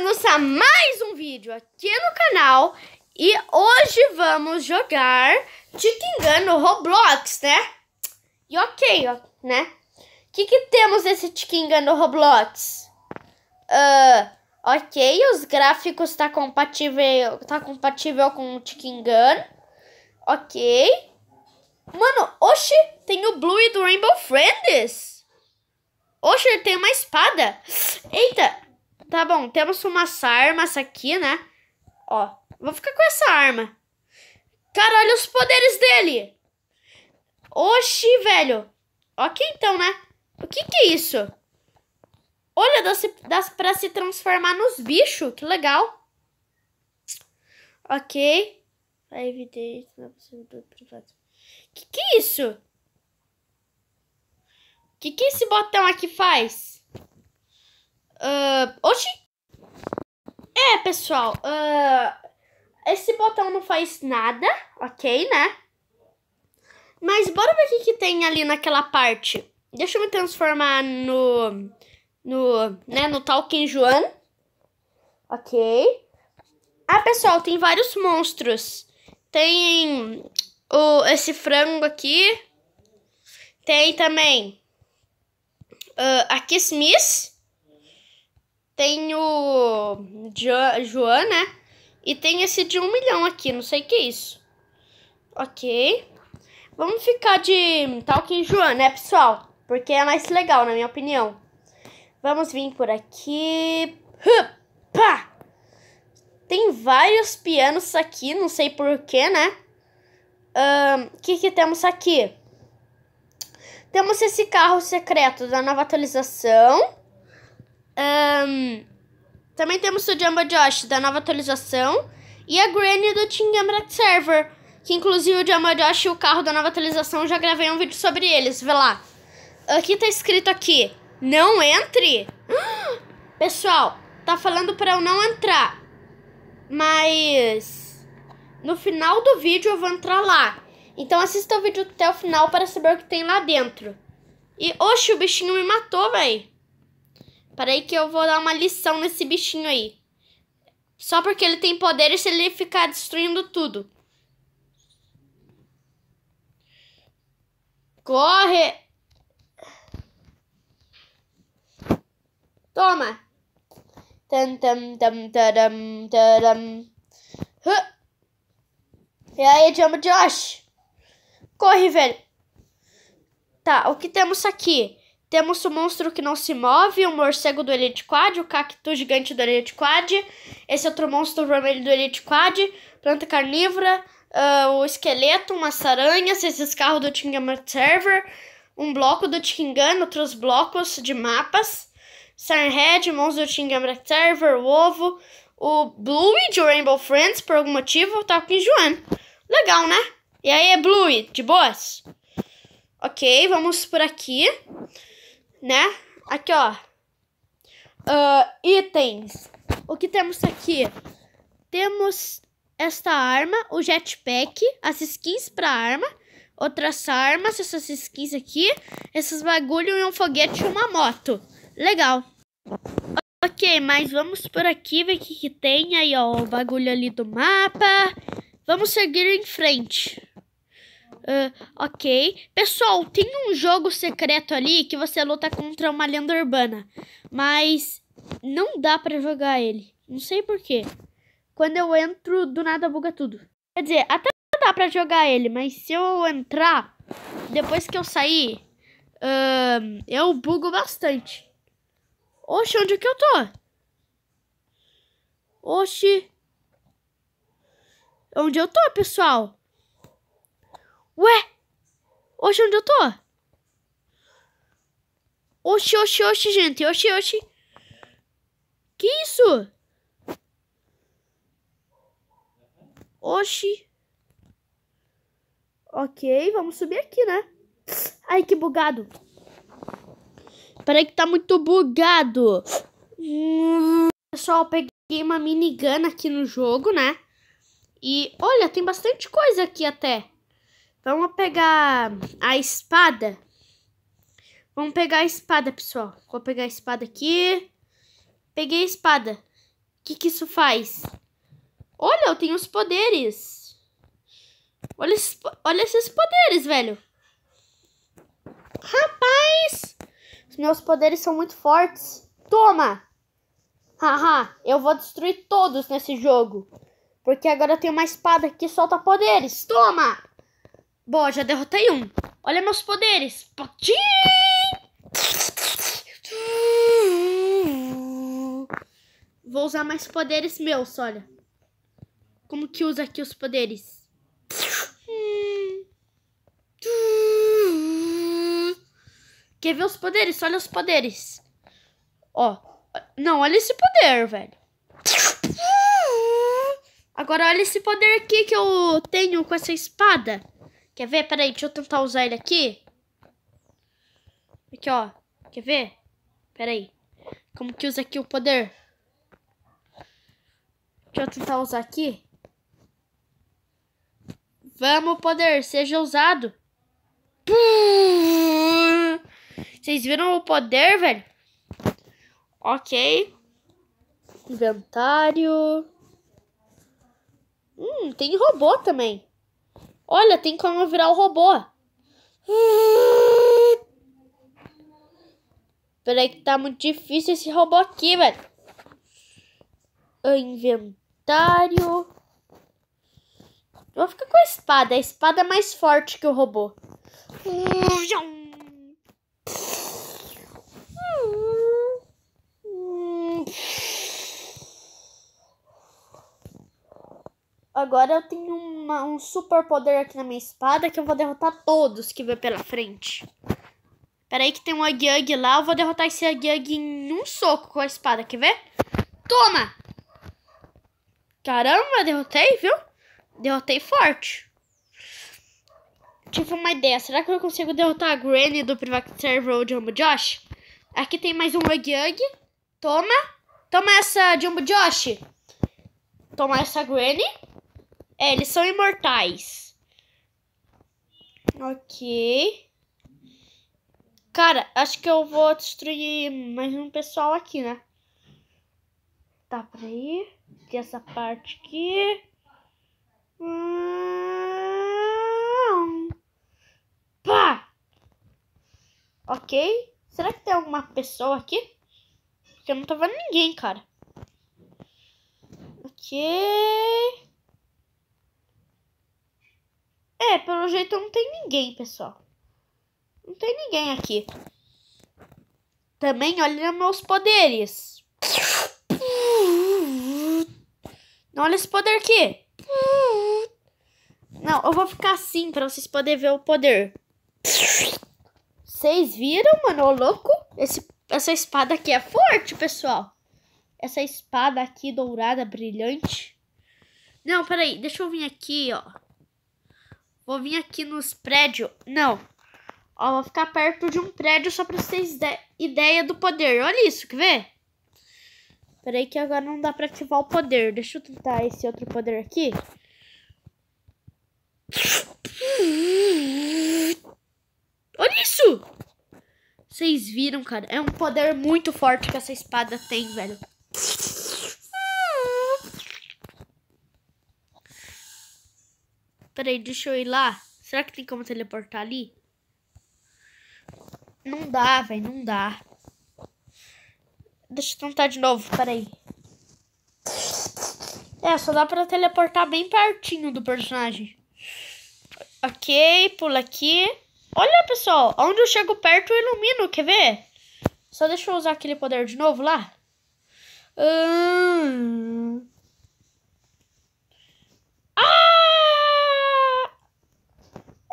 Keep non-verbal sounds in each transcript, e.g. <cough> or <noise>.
começando a mais um vídeo aqui no canal e hoje vamos jogar, te no Roblox, né? E ok, ó, né? O que, que temos nesse te no Roblox? Uh, ok, os gráficos tá compatível, tá compatível com o te Ok. Mano, oxe, tem o Blue e do Rainbow Friends. Oxe, ele tem uma espada. Eita, Tá bom, temos umas armas aqui, né? Ó, vou ficar com essa arma. Cara, olha os poderes dele. Oxi, velho. Ok, então, né? O que que é isso? Olha, dá, -se, dá -se pra se transformar nos bichos. Que legal. Ok. Vai evidente na é possibilidade Que que é isso? O que que esse botão aqui faz? Uh, oxi! É, pessoal, uh, esse botão não faz nada, ok, né? Mas bora ver o que, que tem ali naquela parte. Deixa eu me transformar no. No. Né, no Talking Joan. Ok. Ah, pessoal, tem vários monstros. Tem o, esse frango aqui. Tem também. Uh, ah, a Kiss Miss. Tem o Joan, né? E tem esse de um milhão aqui, não sei o que é isso. Ok. Vamos ficar de Talking Joan, né, pessoal? Porque é mais legal, na minha opinião. Vamos vir por aqui. Pá! Tem vários pianos aqui, não sei porquê, né? O um, que, que temos aqui? Temos esse carro secreto da nova atualização. Um, também temos o Jumbo Josh da nova atualização e a Granny do Team Gambrat Server, que inclusive o Jumbo Josh e o carro da nova atualização já gravei um vídeo sobre eles, vê lá. Aqui tá escrito aqui, não entre. <gasps> Pessoal, tá falando para eu não entrar, mas no final do vídeo eu vou entrar lá. Então assista o vídeo até o final para saber o que tem lá dentro. E, oxe, o bichinho me matou, velho. Peraí que eu vou dar uma lição nesse bichinho aí. Só porque ele tem poderes, ele ficar destruindo tudo. Corre! Toma! Tam, tam, tam, taram, taram. E aí, Jumbo Josh? Corre, velho! Tá, o que temos aqui? Temos o monstro que não se move, o morcego do Elite Quad, o cacto gigante do Elite Quad, esse outro monstro vermelho do Elite Quad, planta carnívora, uh, o esqueleto, umas aranhas, esses carros do Tingaman Server, um bloco do Tingan, outros blocos de mapas, Sunhead, monstro do Tingaman Server, o ovo, o Bluey de Rainbow Friends, por algum motivo, tá aqui enjoando. Legal, né? E aí, é Bluey, de boas? Ok, vamos por aqui né? Aqui, ó. Uh, itens. O que temos aqui? Temos esta arma, o jetpack, as skins pra arma, outras armas, essas skins aqui, esses bagulho e um foguete e uma moto. Legal. Ok, mas vamos por aqui ver o que, que tem aí, ó, o bagulho ali do mapa. Vamos seguir em frente. Uh, ok. Pessoal, tem um jogo secreto ali que você luta contra uma lenda urbana. Mas não dá pra jogar ele. Não sei porquê. Quando eu entro, do nada buga tudo. Quer dizer, até dá pra jogar ele, mas se eu entrar, depois que eu sair, uh, eu bugo bastante. Oxe, onde é que eu tô? Oxe. Onde eu tô, pessoal? Ué? Oxe, onde eu tô? Oxi, oxi, oxi, gente. Oxi, oxi. Que isso? Oxi. Ok, vamos subir aqui, né? Ai, que bugado. Peraí que tá muito bugado. Hum, pessoal, pessoal, peguei uma minigun aqui no jogo, né? E, olha, tem bastante coisa aqui até. Vamos pegar a espada. Vamos pegar a espada, pessoal. Vou pegar a espada aqui. Peguei a espada. O que, que isso faz? Olha, eu tenho os poderes. Olha, esses, olha esses poderes, velho. Rapaz! Os meus poderes são muito fortes. Toma! Haha, eu vou destruir todos nesse jogo. Porque agora eu tenho uma espada que solta poderes. Toma! Boa, já derrotei um. Olha meus poderes. Vou usar mais poderes meus, olha. Como que usa aqui os poderes? Quer ver os poderes? Olha os poderes. Ó. Não, olha esse poder, velho. Agora olha esse poder aqui que eu tenho com essa espada. Quer ver? Peraí, deixa eu tentar usar ele aqui. Aqui, ó. Quer ver? Peraí. Como que usa aqui o poder? Deixa eu tentar usar aqui. Vamos, poder, seja usado. Vocês viram o poder, velho? Ok. Inventário. Hum, tem robô também. Olha, tem como virar o robô. Peraí que tá muito difícil esse robô aqui, velho. Inventário. Vou ficar com a espada. A espada é mais forte que o robô. Agora eu tenho uma, um super poder aqui na minha espada que eu vou derrotar todos que vem pela frente. Pera aí que tem um Agyag lá, eu vou derrotar esse Agyag em um soco com a espada, quer ver? Toma! Caramba, derrotei, viu? Derrotei forte. Tive uma ideia, será que eu consigo derrotar a Granny do Privateer server Jumbo Josh? Aqui tem mais um Agyag. Toma! Toma essa Jumbo Josh! Toma essa Granny. É, eles são imortais. Ok. Cara, acho que eu vou destruir mais um pessoal aqui, né? Tá, peraí. Tem essa parte aqui. Hum... Pá! Ok. Será que tem alguma pessoa aqui? Porque eu não tô vendo ninguém, cara. Ok. É, pelo jeito não tem ninguém, pessoal. Não tem ninguém aqui. Também olha meus poderes. Não olha esse poder aqui. Não, eu vou ficar assim pra vocês poderem ver o poder. Vocês viram, mano? Ô, louco? Esse, essa espada aqui é forte, pessoal. Essa espada aqui dourada, brilhante. Não, peraí. Deixa eu vir aqui, ó. Vou vir aqui nos prédios. Não. Ó, vou ficar perto de um prédio só pra vocês terem ideia do poder. Olha isso, quer ver? Peraí que agora não dá pra ativar o poder. Deixa eu tentar esse outro poder aqui. Olha isso! Vocês viram, cara? É um poder muito forte que essa espada tem, velho. Peraí, deixa eu ir lá. Será que tem como teleportar ali? Não dá, velho, não dá. Deixa eu tentar de novo, peraí. É, só dá pra teleportar bem pertinho do personagem. Ok, pula aqui. Olha, pessoal, onde eu chego perto eu ilumino, quer ver? Só deixa eu usar aquele poder de novo lá. Hum...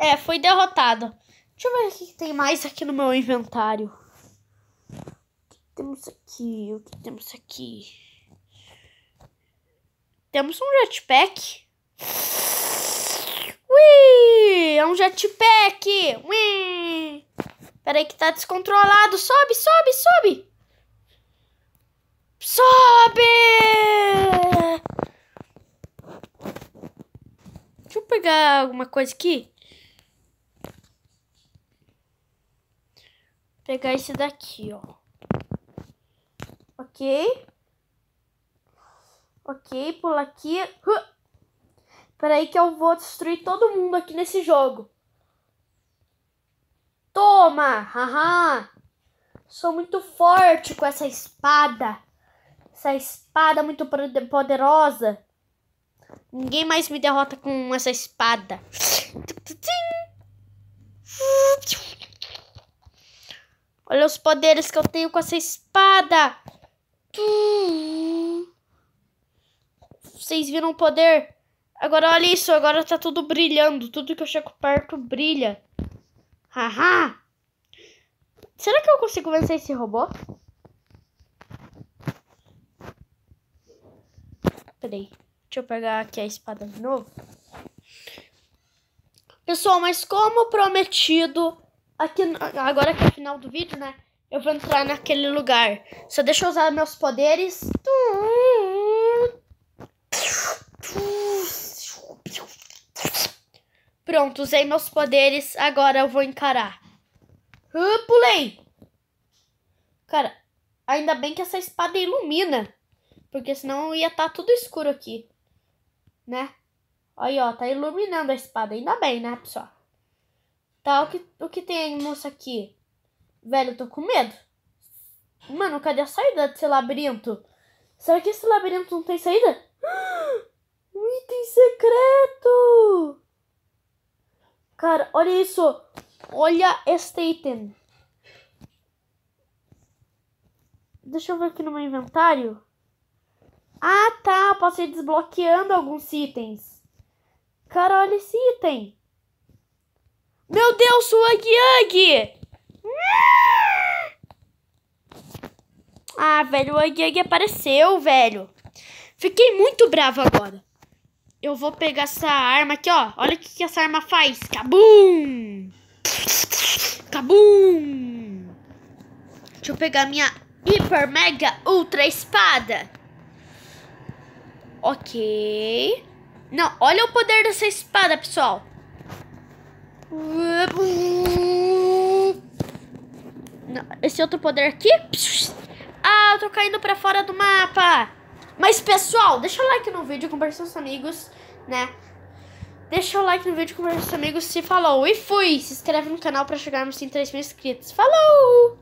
É, foi derrotado. Deixa eu ver o que tem mais aqui no meu inventário. O que temos aqui? O que temos aqui? Temos um jetpack. Ui! É um jetpack! Ui! Peraí que tá descontrolado. Sobe, sobe, sobe! Sobe! Deixa eu pegar alguma coisa aqui. pegar esse daqui, ó. Ok? Ok, pula aqui. Uh! Peraí que eu vou destruir todo mundo aqui nesse jogo. Toma! Haha! Sou muito forte com essa espada. Essa espada muito poderosa. Ninguém mais me derrota com essa espada. Olha os poderes que eu tenho com essa espada. Vocês viram o poder? Agora olha isso, agora tá tudo brilhando. Tudo que eu chego perto brilha. Haha! Será que eu consigo vencer esse robô? Peraí, deixa eu pegar aqui a espada de novo. Pessoal, mas como prometido, Aqui, agora que é o final do vídeo, né? Eu vou entrar naquele lugar. Só deixa eu usar meus poderes. Pronto, usei meus poderes. Agora eu vou encarar. Uh, pulei! Cara, ainda bem que essa espada ilumina. Porque senão ia estar tá tudo escuro aqui. Né? Aí, ó, tá iluminando a espada. Ainda bem, né, pessoal? Tá, o que, o que tem, moça, aqui? Velho, eu tô com medo. Mano, cadê a saída desse labirinto? Será que esse labirinto não tem saída? <gasps> Um item secreto! Cara, olha isso! Olha este item. Deixa eu ver aqui no meu inventário. Ah, tá! passei posso ir desbloqueando alguns itens. Cara, olha esse item. Meu Deus, Swag Yug! Ah, velho, o Yug apareceu, velho. Fiquei muito bravo agora. Eu vou pegar essa arma aqui, ó. Olha o que, que essa arma faz. Cabum! Cabum! Deixa eu pegar minha hiper, mega, ultra espada. Ok. Não, olha o poder dessa espada, pessoal. Esse outro poder aqui. Ah, eu tô caindo pra fora do mapa. Mas, pessoal, deixa o like no vídeo, conversa com seus amigos, né? Deixa o like no vídeo, conversa com seus amigos, se falou. E fui! Se inscreve no canal pra chegarmos em 3 mil inscritos. Falou!